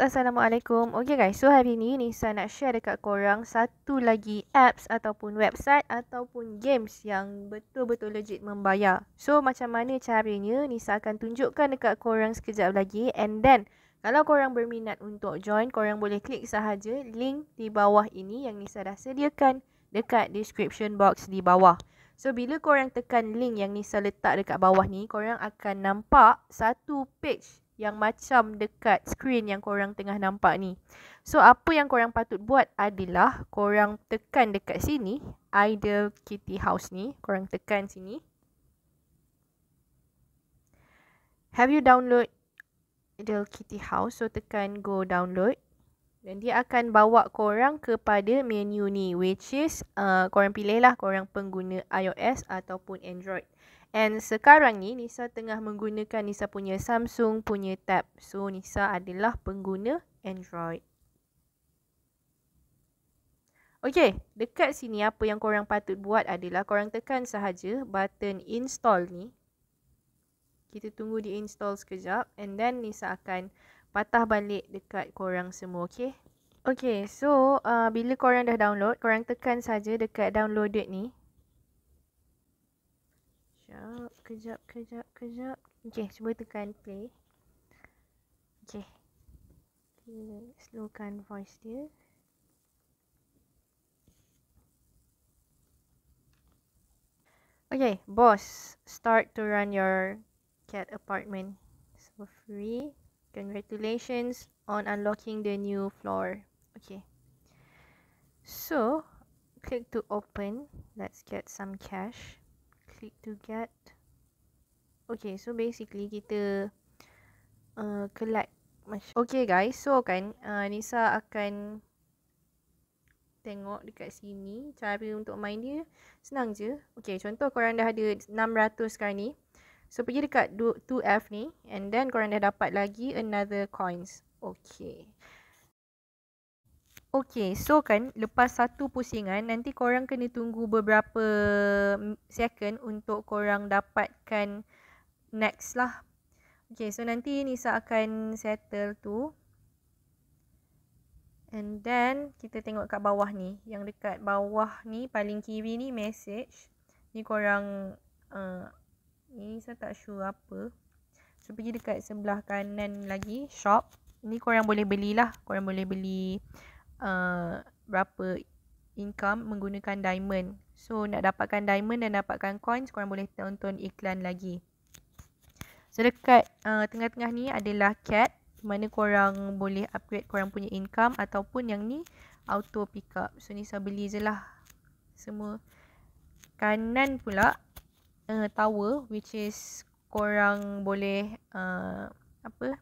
Assalamualaikum. Okay guys, so hari ni Nisa nak share dekat korang satu lagi apps ataupun website ataupun games yang betul-betul legit membayar. So macam mana caranya Nisa akan tunjukkan dekat korang sekejap lagi and then kalau korang berminat untuk join, korang boleh klik sahaja link di bawah ini yang Nisa dah sediakan dekat description box di bawah. So bila korang tekan link yang Nisa letak dekat bawah ni, korang akan nampak satu page yang macam dekat screen yang korang tengah nampak ni. So apa yang korang patut buat adalah korang tekan dekat sini, Idle Kitty House ni, korang tekan sini. Have you download Idle Kitty House? So tekan go download. Dan dia akan bawa korang kepada menu ni which is uh, korang pilih lah korang pengguna iOS ataupun Android. And sekarang ni Nisa tengah menggunakan Nisa punya Samsung punya tab. So Nisa adalah pengguna Android. Okay, dekat sini apa yang korang patut buat adalah korang tekan sahaja button install ni. Kita tunggu di install sekejap and then Nisa akan patah balik dekat korang semua, okay? Okay, so uh, bila korang dah download, korang tekan saja dekat downloaded ni. Sekejap, kejap, kejap, kejap. Okay, cuba tekan play. Okay. Okay, slowkan voice dia. Okay, boss, start to run your cat apartment. So, free. Congratulations on unlocking the new floor. Okay. So, click to open. Let's get some cash. Click to get. Okay, so basically kita uh, collect. Okay guys, so kan uh, Nisa akan tengok dekat sini cara untuk main dia. Senang je. Okay, contoh korang dah ada 600 sekarang ni. So pergi dekat 2F ni and then korang dah dapat lagi another coins. Okay. Okay, so kan lepas satu pusingan nanti korang kena tunggu beberapa mm, second untuk korang dapatkan next lah. Okay, so nanti Nisa akan settle tu. And then kita tengok kat bawah ni. Yang dekat bawah ni paling kiri ni message. Ni korang uh, Ni saya tak sure apa. So pergi dekat sebelah kanan lagi shop. Ni korang boleh belilah. Korang boleh beli uh, berapa income menggunakan diamond. So nak dapatkan diamond dan dapatkan coins korang boleh tonton iklan lagi. So dekat uh, tengah-tengah ni adalah cat mana korang boleh upgrade korang punya income ataupun yang ni auto pick up. So ni saya beli je lah semua. Kanan pula uh, tower which is korang boleh uh, apa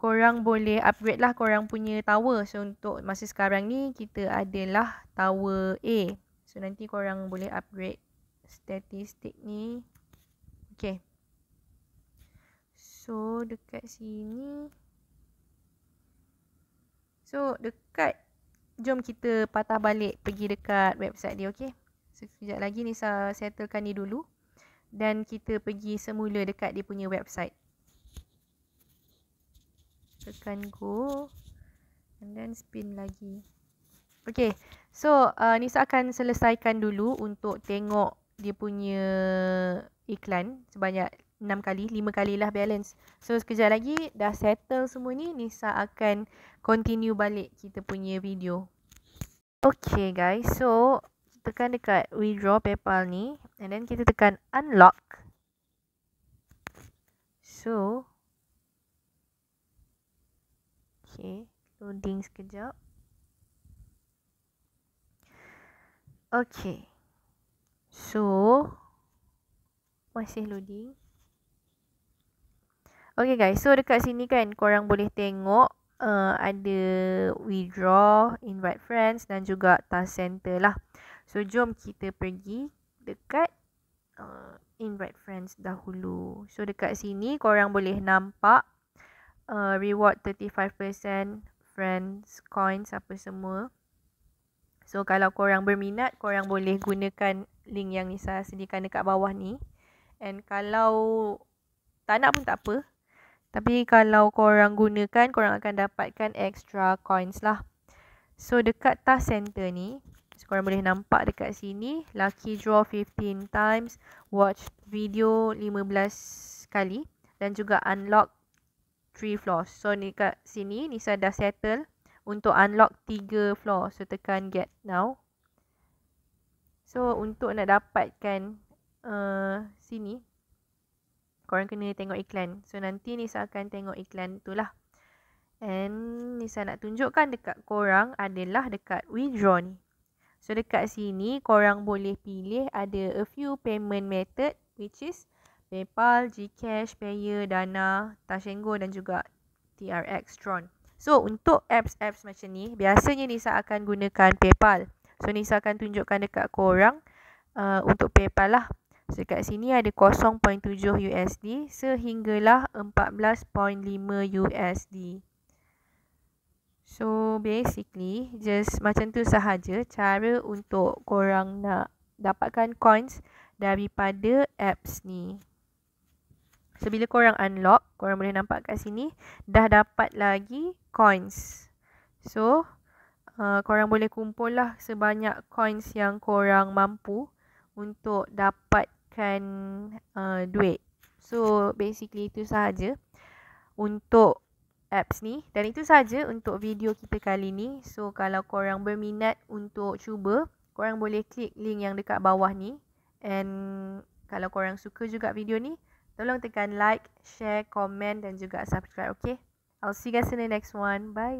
korang boleh upgrade lah korang punya tower so untuk masa sekarang ni kita adalah tower A so nanti korang boleh upgrade statistik ni okey so dekat sini so dekat jom kita patah balik pergi dekat website dia okey Sekejap lagi Nisa settlekan ni dulu dan kita pergi semula dekat dia punya website. Tekan go and then spin lagi. Okay, so uh, Nisa akan selesaikan dulu untuk tengok dia punya iklan sebanyak 6 kali, 5 kali lah balance. So sekejap lagi dah settle semua ni, Nisa akan continue balik kita punya video. Okay guys, so tekan dekat withdraw PayPal ni and then kita tekan unlock. So Okay, loading sekejap. Okay. So masih loading. Okay guys, so dekat sini kan korang boleh tengok Uh, ada withdraw, invite friends dan juga task center lah. So jom kita pergi dekat uh, invite friends dahulu. So dekat sini korang boleh nampak uh, reward 35% friends coins apa semua. So kalau korang berminat korang boleh gunakan link yang ni saya sediakan dekat bawah ni. And kalau tak nak pun tak apa. Tapi kalau korang gunakan korang akan dapatkan extra coins lah. So dekat task center ni So korang boleh nampak dekat sini Lucky draw 15 times Watch video 15 kali Dan juga unlock 3 floors So ni kat sini Nisa dah settle Untuk unlock 3 floor So tekan get now So untuk nak dapatkan uh, Sini Korang kena tengok iklan So nanti Nisa akan tengok iklan tu lah And Nisa nak tunjukkan dekat korang adalah dekat withdraw ni. So dekat sini korang boleh pilih ada a few payment method which is PayPal, GCash, Payeer, Dana, Tashengo dan juga TRX Tron. So untuk apps-apps macam ni, biasanya Nisa akan gunakan PayPal. So Nisa akan tunjukkan dekat korang uh, untuk PayPal lah. So dekat sini ada 0.7 USD sehinggalah 14.5 USD. So basically just macam tu sahaja cara untuk korang nak dapatkan coins daripada apps ni. So bila korang unlock, korang boleh nampak kat sini dah dapat lagi coins. So uh, korang boleh kumpul lah sebanyak coins yang korang mampu untuk dapatkan uh, duit. So basically itu sahaja untuk apps ni dan itu saja untuk video kita kali ni so kalau korang berminat untuk cuba korang boleh klik link yang dekat bawah ni and kalau korang suka juga video ni tolong tekan like share komen dan juga subscribe okay i'll see you guys in the next one bye